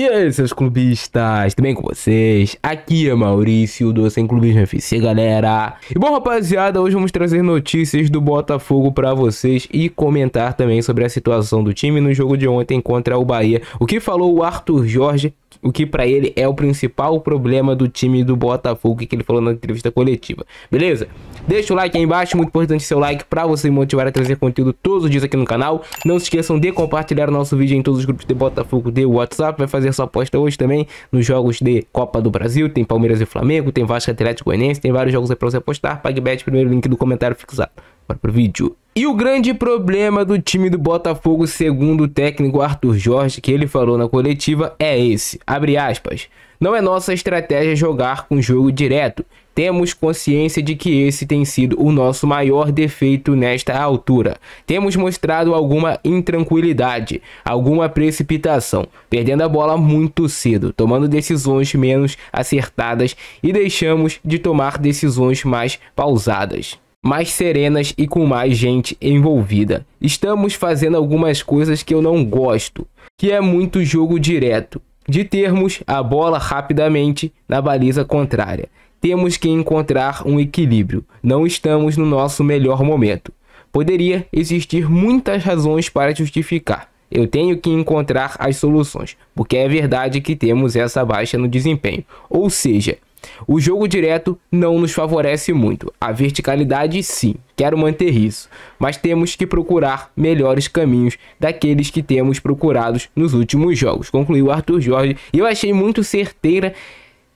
E aí, seus clubistas, tudo bem com vocês? Aqui é Maurício do Sem Clubismo FC, galera. E bom, rapaziada, hoje vamos trazer notícias do Botafogo para vocês e comentar também sobre a situação do time no jogo de ontem contra o Bahia. O que falou o Arthur Jorge o que para ele é o principal problema do time do Botafogo que ele falou na entrevista coletiva. Beleza? Deixa o like aí embaixo, muito importante seu like para você me motivar a trazer conteúdo todos os dias aqui no canal. Não se esqueçam de compartilhar o nosso vídeo em todos os grupos de Botafogo de WhatsApp. Vai fazer sua aposta hoje também nos jogos de Copa do Brasil, tem Palmeiras e Flamengo, tem Vasco Atlético Goianiense, tem vários jogos aí para você apostar. PagBet, primeiro link do comentário fixado. Bora pro vídeo. E o grande problema do time do Botafogo, segundo o técnico Arthur Jorge, que ele falou na coletiva, é esse. Abre aspas. Não é nossa estratégia jogar com jogo direto. Temos consciência de que esse tem sido o nosso maior defeito nesta altura. Temos mostrado alguma intranquilidade, alguma precipitação, perdendo a bola muito cedo, tomando decisões menos acertadas e deixamos de tomar decisões mais pausadas mais serenas e com mais gente envolvida. Estamos fazendo algumas coisas que eu não gosto, que é muito jogo direto, de termos a bola rapidamente na baliza contrária. Temos que encontrar um equilíbrio. Não estamos no nosso melhor momento. Poderia existir muitas razões para justificar. Eu tenho que encontrar as soluções, porque é verdade que temos essa baixa no desempenho. Ou seja, o jogo direto não nos favorece muito, a verticalidade sim, quero manter isso, mas temos que procurar melhores caminhos daqueles que temos procurados nos últimos jogos, concluiu Arthur Jorge. Eu achei muito certeira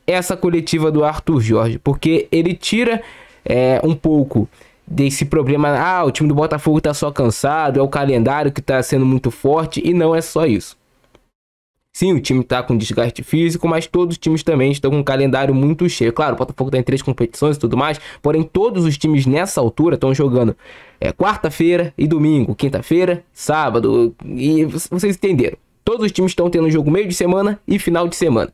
essa coletiva do Arthur Jorge, porque ele tira é, um pouco desse problema, ah, o time do Botafogo tá só cansado, é o calendário que tá sendo muito forte, e não é só isso. Sim, o time tá com desgaste físico, mas todos os times também estão com um calendário muito cheio. Claro, o Botafogo tá em três competições e tudo mais, porém todos os times nessa altura estão jogando é, quarta-feira e domingo, quinta-feira, sábado, e vocês entenderam. Todos os times estão tendo jogo meio de semana e final de semana.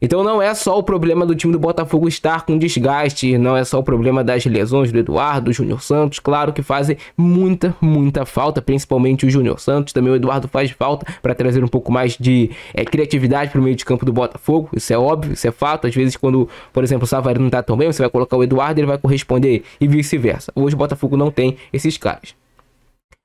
Então não é só o problema do time do Botafogo estar com desgaste, não é só o problema das lesões do Eduardo, do Júnior Santos, claro que fazem muita, muita falta, principalmente o Júnior Santos, também o Eduardo faz falta para trazer um pouco mais de é, criatividade para o meio de campo do Botafogo, isso é óbvio, isso é fato, às vezes quando, por exemplo, o Savarino não está tão bem, você vai colocar o Eduardo, ele vai corresponder e vice-versa. Hoje o Botafogo não tem esses caras.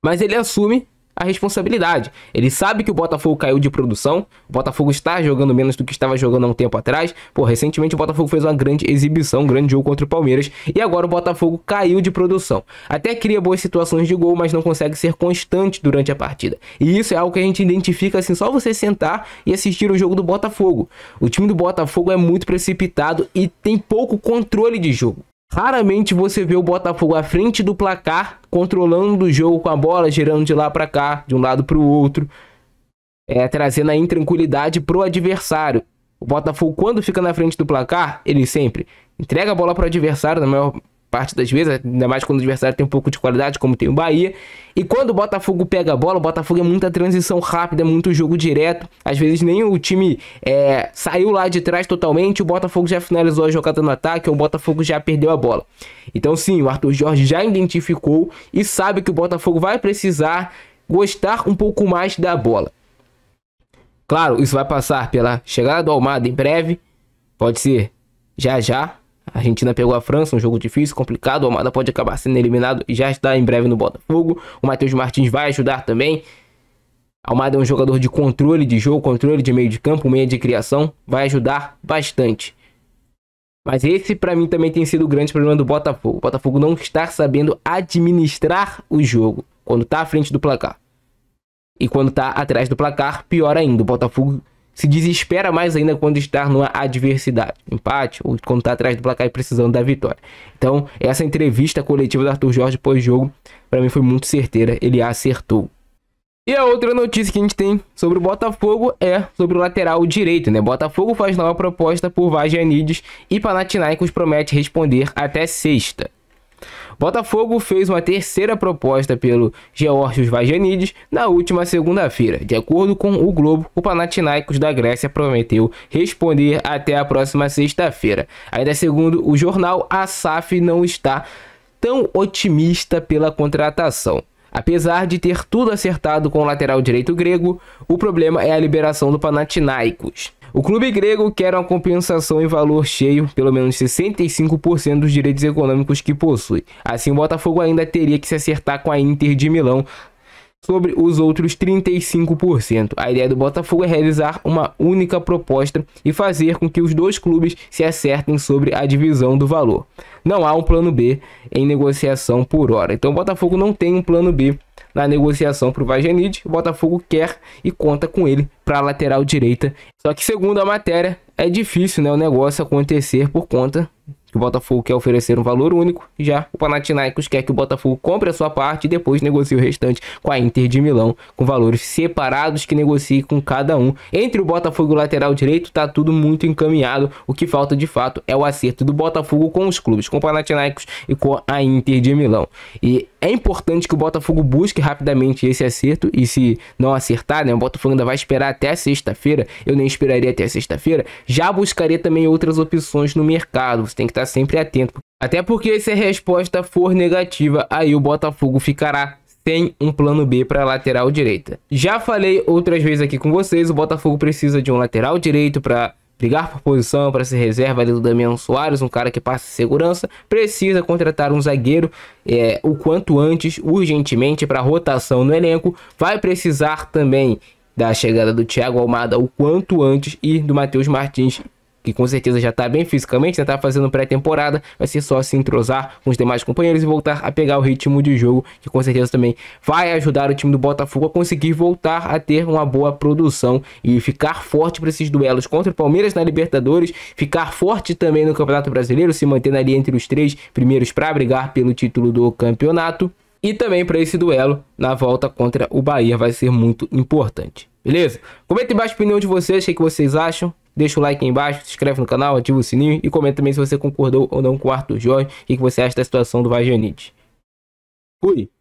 Mas ele assume a responsabilidade. Ele sabe que o Botafogo caiu de produção, o Botafogo está jogando menos do que estava jogando há um tempo atrás. Pô, recentemente o Botafogo fez uma grande exibição, um grande jogo contra o Palmeiras e agora o Botafogo caiu de produção. Até cria boas situações de gol, mas não consegue ser constante durante a partida. E isso é algo que a gente identifica assim, só você sentar e assistir o jogo do Botafogo. O time do Botafogo é muito precipitado e tem pouco controle de jogo. Raramente você vê o Botafogo à frente do placar, controlando o jogo com a bola, girando de lá para cá, de um lado para o outro, é, trazendo a intranquilidade pro adversário. O Botafogo, quando fica na frente do placar, ele sempre entrega a bola para o adversário, na maior parte das vezes, ainda mais quando o adversário tem um pouco de qualidade, como tem o Bahia. E quando o Botafogo pega a bola, o Botafogo é muita transição rápida, é muito jogo direto. Às vezes nem o time é, saiu lá de trás totalmente, o Botafogo já finalizou a jogada no ataque, ou o Botafogo já perdeu a bola. Então sim, o Arthur Jorge já identificou e sabe que o Botafogo vai precisar gostar um pouco mais da bola. Claro, isso vai passar pela chegada do Almada em breve, pode ser já já, a Argentina pegou a França, um jogo difícil, complicado. O Almada pode acabar sendo eliminado e já está em breve no Botafogo. O Matheus Martins vai ajudar também. Almada é um jogador de controle de jogo, controle de meio de campo, meio de criação, vai ajudar bastante. Mas esse para mim também tem sido o grande problema do Botafogo. O Botafogo não está sabendo administrar o jogo quando está à frente do placar. E quando está atrás do placar, pior ainda. O Botafogo se desespera mais ainda quando está numa adversidade, empate ou quando está atrás do placar e precisando da vitória. Então, essa entrevista coletiva do Arthur Jorge pós-jogo, para mim foi muito certeira, ele acertou. E a outra notícia que a gente tem sobre o Botafogo é sobre o lateral direito, né? Botafogo faz nova proposta por Vagianides e Panathinaikos promete responder até sexta. Botafogo fez uma terceira proposta pelo Georgios Vagianides na última segunda-feira. De acordo com o Globo, o Panathinaikos da Grécia prometeu responder até a próxima sexta-feira. Ainda segundo o jornal, a SAF não está tão otimista pela contratação. Apesar de ter tudo acertado com o lateral direito grego, o problema é a liberação do Panathinaikos. O clube grego quer uma compensação em valor cheio, pelo menos 65% dos direitos econômicos que possui. Assim, o Botafogo ainda teria que se acertar com a Inter de Milão sobre os outros 35%. A ideia do Botafogo é realizar uma única proposta e fazer com que os dois clubes se acertem sobre a divisão do valor. Não há um plano B em negociação por hora. Então o Botafogo não tem um plano B na negociação para o Vajanid. O Botafogo quer e conta com ele para a lateral direita. Só que segundo a matéria, é difícil né, o negócio acontecer por conta que o Botafogo quer oferecer um valor único, já o Panathinaikos quer que o Botafogo compre a sua parte e depois negocie o restante com a Inter de Milão, com valores separados que negocie com cada um. Entre o Botafogo e o lateral direito está tudo muito encaminhado, o que falta de fato é o acerto do Botafogo com os clubes, com o Panathinaikos e com a Inter de Milão. E é importante que o Botafogo busque rapidamente esse acerto e se não acertar, né, o Botafogo ainda vai esperar até sexta-feira, eu nem esperaria até sexta-feira, já buscaria também outras opções no mercado, você tem que estar tá ficar tá sempre atento. Até porque se a resposta for negativa, aí o Botafogo ficará sem um plano B para lateral direita. Já falei outras vezes aqui com vocês, o Botafogo precisa de um lateral direito para brigar por posição, para ser reserva ali do Damião Soares, um cara que passa segurança, precisa contratar um zagueiro é, o quanto antes, urgentemente, para rotação no elenco. Vai precisar também da chegada do Thiago Almada o quanto antes e do Matheus Martins que com certeza já está bem fisicamente, né? Tá fazendo pré-temporada, vai ser só se entrosar com os demais companheiros e voltar a pegar o ritmo de jogo, que com certeza também vai ajudar o time do Botafogo a conseguir voltar a ter uma boa produção e ficar forte para esses duelos contra o Palmeiras na Libertadores, ficar forte também no Campeonato Brasileiro, se mantendo ali entre os três primeiros para brigar pelo título do campeonato. E também para esse duelo na volta contra o Bahia vai ser muito importante. Beleza? Comenta embaixo a opinião de vocês, o que é vocês acham. Deixa o like aí embaixo, se inscreve no canal, ativa o sininho e comenta também se você concordou ou não com o Arthur Jorge e o que você acha da situação do Vajanite. Fui!